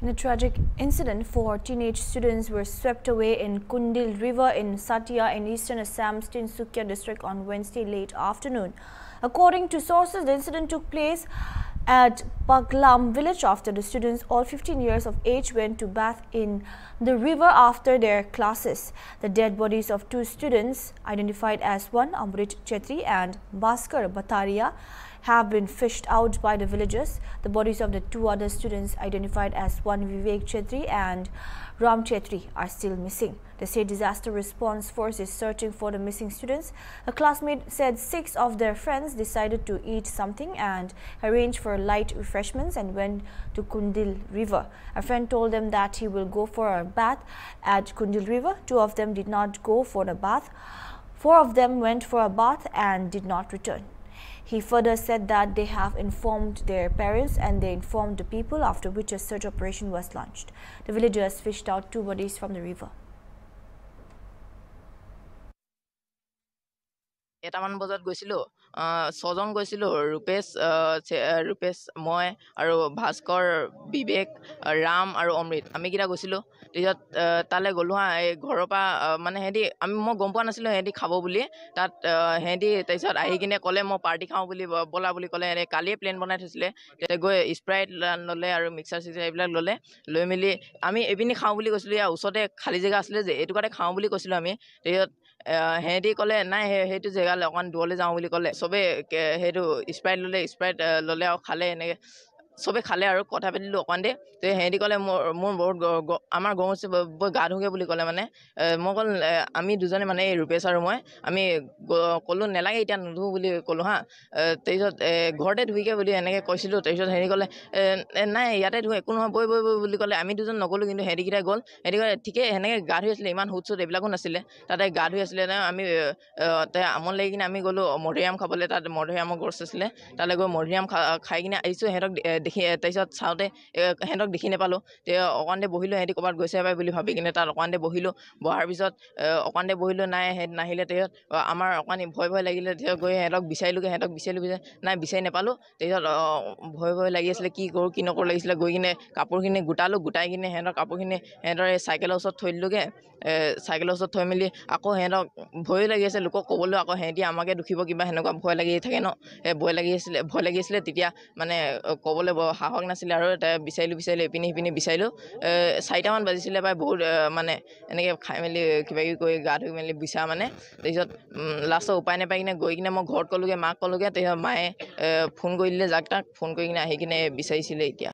In a tragic incident, four teenage students were swept away in Kundil River in Satya in eastern Assam's Tinsukia district on Wednesday late afternoon. According to sources, the incident took place at Paglam village after the students all 15 years of age went to bath in the river after their classes. The dead bodies of two students identified as one Amrit Chetri and Bhaskar Bataria have been fished out by the villagers. The bodies of the two other students identified as one Vivek Chetri and Ram Chetri are still missing. The state disaster response force is searching for the missing students. A classmate said six of their friends decided to eat something and arrange for light refreshments and went to Kundil River. A friend told them that he will go for a bath at Kundil River. Two of them did not go for the bath. Four of them went for a bath and did not return. He further said that they have informed their parents and they informed the people, after which a search operation was launched. The villagers fished out two bodies from the river. এটামান বজাত গৈছিলোঁ ছজন গৈছিলোঁ ৰূপেশ ৰূপেশ মই আৰু ভাস্কৰ বিবেক ৰাম আৰু অমৃত আমিকেইটা গৈছিলোঁ তাৰপিছত তালৈ গ'লোঁ হা এই ঘৰৰ পৰা মানে সিহঁতি আমি মই গম পোৱা নাছিলোঁ সিহঁতি খাব বুলি তাত সিহঁতি তাৰপিছত আহি কিনে ক'লে মই পাৰ্টি খাওঁ বুলি ব'লা বুলি ক'লে সিহঁতি কালিয়ে প্লেন বনাই থৈছিলে তেতিয়া গৈ স্প্ৰাইট ল'লে আৰু মিক্সাৰ চিক্সাৰ এইবিলাক ল'লে লৈ মেলি আমি এইপিনি খাওঁ বুলি কৈছিলোঁ ইয়াৰ ওচৰতে খালী জেগা আছিলে যে এইটো কাৰণে খাওঁ বুলি কৈছিলোঁ আমি তাৰপিছত সিহঁতি ক'লে নাই সেইটো জেগালৈ অকণমান দূৰলৈ যাওঁ বুলি ক'লে চবেই সেইটো স্প্ৰাইট ল'লে স্প্ৰাইট ল'লে আৰু খালে এনেকৈ চবে খালে আৰু কথা পাতিলো অকণমান দেই তো সিহঁতি ক'লে মোৰ মোৰ বহুত আমাৰ গৰুচি বৈ গা ধুগে বুলি ক'লে মানে মই ক'লো আমি দুজনে মানে এই ৰূপেশ আৰু মই আমি ক'লোঁ নেলাগে এতিয়া নুধু বুলি ক'লোঁ হা তাৰপিছত ঘৰতে ধুইগৈ বুলি এনেকৈ কৈছিলোঁ তাৰপিছত সিহঁতি ক'লে নাই ইয়াতে ধু একো নহয় বৈ বৈ বৈ বুলি ক'লে আমি দুজন নগ'লোঁ কিন্তু সিহঁতিকেইটাই গ'ল সিহঁতি ক'লে ঠিকেই সেনেকৈ গা ধুই আছিলে ইমান সোধ চোধ এইবিলাকো নাছিলে তাতে গা ধুই আছিলে আমি আমন লাগি কিনে আমি গ'লোঁ মধুৰিআম খাবলৈ তাত মধুৰিআমৰ গছ আছিলে তালৈ গৈ মধুৰিআম খাই কিনে আহিছোঁ সিহঁতক দেখি তাৰপিছত চাওঁতে সিহঁতক দেখি নাপালোঁ অকণতে বহিলোঁ সিহঁতি ক'ৰবাত গৈছে পাই বুলি ভাবি কিনে তাত অকণতে বহিলোঁ বহাৰ পিছত অকণতে বহিলোঁ নাই সিহঁত নাহিলে তাৰপিছত আমাৰ অকণি ভয় ভয় লাগিলে তাৰপিছত গৈ সিহঁতক বিচাৰিলোঁগৈ সিহঁতক বিচাৰিলোঁ বিচাৰি নাই বিচাৰি নাপালোঁ তাৰপিছত ভয় ভয় লাগি আছিলে কি কৰোঁ কি নকৰোঁ লাগিছিলে গৈ কিনে কাপোৰখিনি গোটালোঁ গোটাই কিনে সিহঁতৰ কাপোৰখিনি সিহঁতৰ এই চাইকেলৰ ওচৰত থৈ দিলোঁগৈ চাইকেলৰ ওচৰত থৈ মেলি আকৌ সিহঁতক ভয়ো লাগি আছে লোকক ক'বলৈ আকৌ সিহঁতি আমাকে দুখিব কিবা সেনেকুৱা ভয় লাগি থাকে ন সেই ভয় লাগি আছিলে ভয় লাগি আছিলে তেতিয়া মানে ক'বলৈ যাব সাহস নাছিলে আৰু বিচাৰিলোঁ বিচাৰিলোঁ ইপিনে সিপিনে বিচাৰিলোঁ চাৰিটামান বাজিছিলে পাই বহুত মানে এনেকৈ খাই মেলি কিবাকিবি কৰি গা ধুই মেলি বিচাৰ মানে তাৰপিছত লাষ্টৰ উপায় নাপাই কিনে গৈ কিনে মই ঘৰত ক'লোঁগৈ মাক ক'লোঁগৈ তাৰপিছত মায়ে ফোন কৰি দিলে যাক তাক ফোন কৰি কিনে আহি কিনে বিচাৰিছিলে এতিয়া